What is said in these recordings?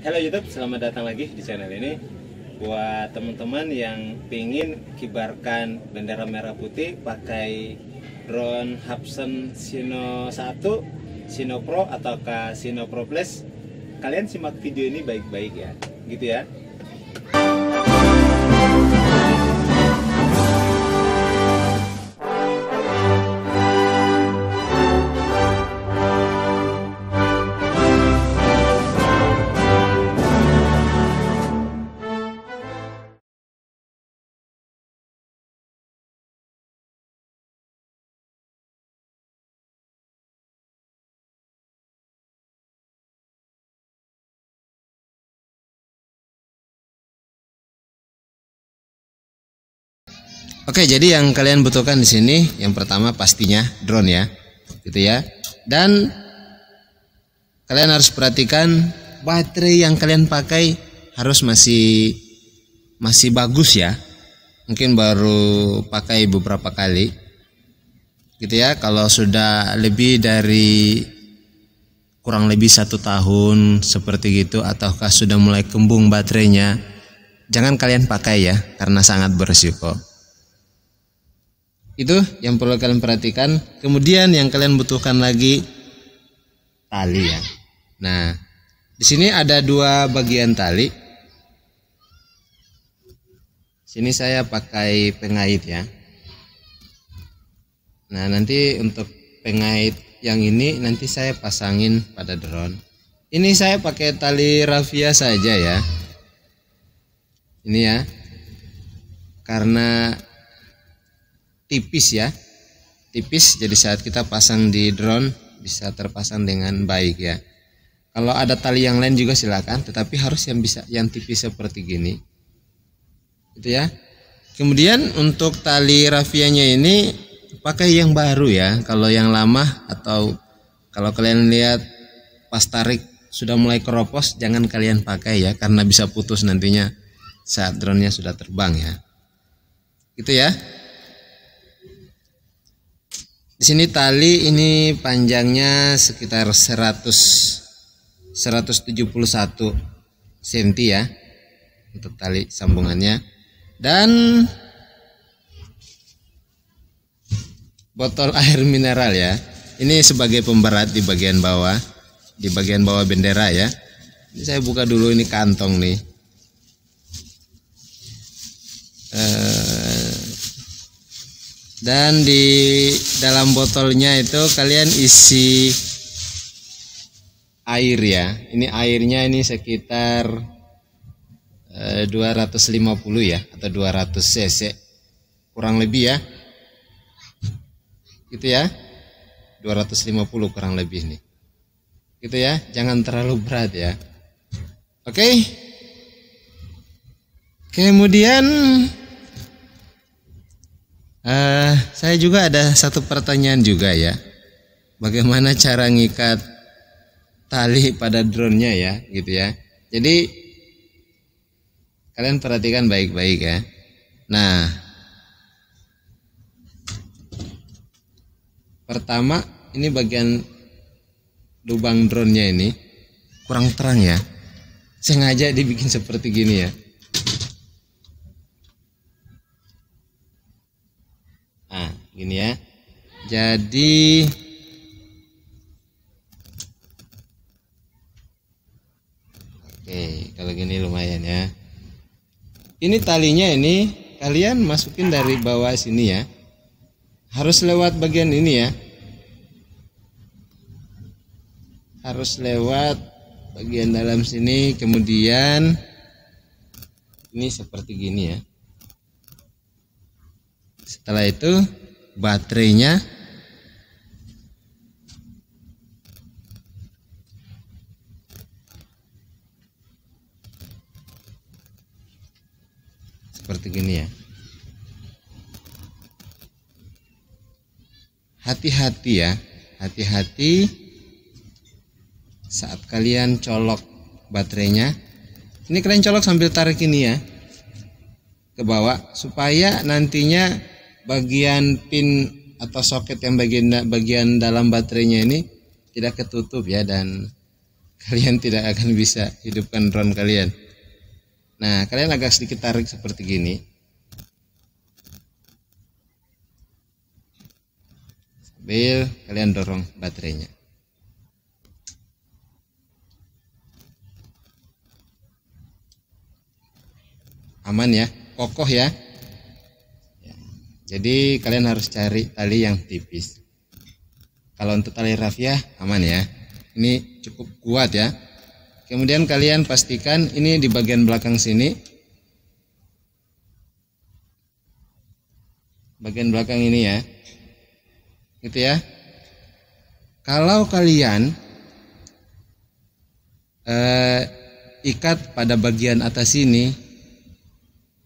Halo YouTube, selamat datang lagi di channel ini Buat teman-teman yang ingin kibarkan bendera merah putih pakai drone Hubsan Sino 1, Sino Pro ataukah Sino Pro Plus Kalian simak video ini baik-baik ya, gitu ya Oke, jadi yang kalian butuhkan di sini yang pertama pastinya drone ya. Gitu ya. Dan kalian harus perhatikan baterai yang kalian pakai harus masih masih bagus ya. Mungkin baru pakai beberapa kali. Gitu ya, kalau sudah lebih dari kurang lebih satu tahun seperti gitu ataukah sudah mulai kembung baterainya jangan kalian pakai ya karena sangat berisiko itu yang perlu kalian perhatikan. Kemudian yang kalian butuhkan lagi tali ya. Nah, di sini ada dua bagian tali. Sini saya pakai pengait ya. Nah, nanti untuk pengait yang ini nanti saya pasangin pada drone. Ini saya pakai tali rafia saja ya. Ini ya. Karena tipis ya tipis jadi saat kita pasang di drone bisa terpasang dengan baik ya kalau ada tali yang lain juga silakan tetapi harus yang bisa yang tipis seperti gini gitu ya kemudian untuk tali rafianya ini pakai yang baru ya kalau yang lama atau kalau kalian lihat pas tarik sudah mulai keropos jangan kalian pakai ya karena bisa putus nantinya saat drone-nya sudah terbang ya gitu ya di sini tali ini panjangnya sekitar 100 171 cm ya untuk tali sambungannya dan botol air mineral ya. Ini sebagai pemberat di bagian bawah, di bagian bawah bendera ya. Ini saya buka dulu ini kantong nih. Eh dan di dalam botolnya itu kalian isi air ya ini airnya ini sekitar 250 eh, ya atau 200 cc kurang lebih ya gitu ya 250 kurang lebih nih gitu ya jangan terlalu berat ya oke okay. kemudian Uh, saya juga ada satu pertanyaan juga ya. Bagaimana cara ngikat tali pada drone-nya ya, gitu ya. Jadi kalian perhatikan baik-baik ya. Nah, pertama ini bagian lubang drone-nya ini kurang terang ya. Sengaja dibikin seperti gini ya. Jadi Oke, kalau gini lumayan ya. Ini talinya ini kalian masukin dari bawah sini ya. Harus lewat bagian ini ya. Harus lewat bagian dalam sini kemudian ini seperti gini ya. Setelah itu baterainya seperti gini ya hati-hati ya hati-hati saat kalian colok baterainya ini kalian colok sambil tarik ini ya ke bawah supaya nantinya bagian pin atau soket yang bagian bagian dalam baterainya ini tidak ketutup ya dan kalian tidak akan bisa hidupkan drone kalian Nah, kalian agak sedikit tarik seperti gini. Sambil kalian dorong baterainya. Aman ya, kokoh ya? ya. Jadi kalian harus cari tali yang tipis. Kalau untuk tali rafia aman ya. Ini cukup kuat ya. Kemudian kalian pastikan ini di bagian belakang sini. Bagian belakang ini ya. Gitu ya. Kalau kalian eh, ikat pada bagian atas ini,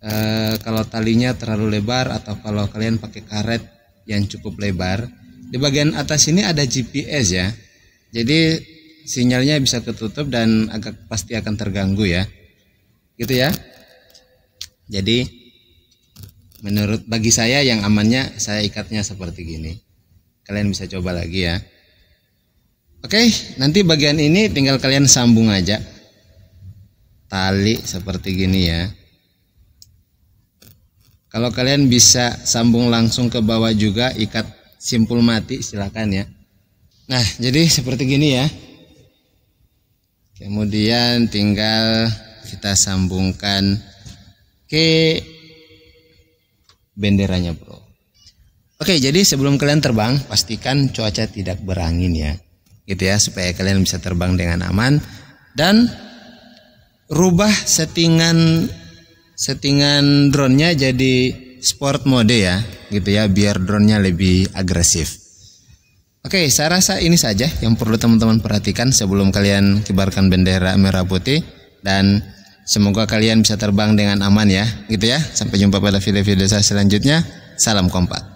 eh, kalau talinya terlalu lebar atau kalau kalian pakai karet yang cukup lebar, di bagian atas ini ada GPS ya. Jadi sinyalnya bisa ketutup dan agak pasti akan terganggu ya gitu ya jadi menurut bagi saya yang amannya saya ikatnya seperti gini kalian bisa coba lagi ya oke nanti bagian ini tinggal kalian sambung aja tali seperti gini ya kalau kalian bisa sambung langsung ke bawah juga ikat simpul mati silakan ya nah jadi seperti gini ya Kemudian tinggal kita sambungkan ke benderanya bro. Oke jadi sebelum kalian terbang pastikan cuaca tidak berangin ya. Gitu ya supaya kalian bisa terbang dengan aman. Dan rubah settingan settingan drone-nya jadi sport mode ya gitu ya biar drone-nya lebih agresif. Oke, saya rasa ini saja yang perlu teman-teman perhatikan sebelum kalian kibarkan bendera merah putih dan semoga kalian bisa terbang dengan aman ya, gitu ya. Sampai jumpa pada video-video saya selanjutnya. Salam kompak.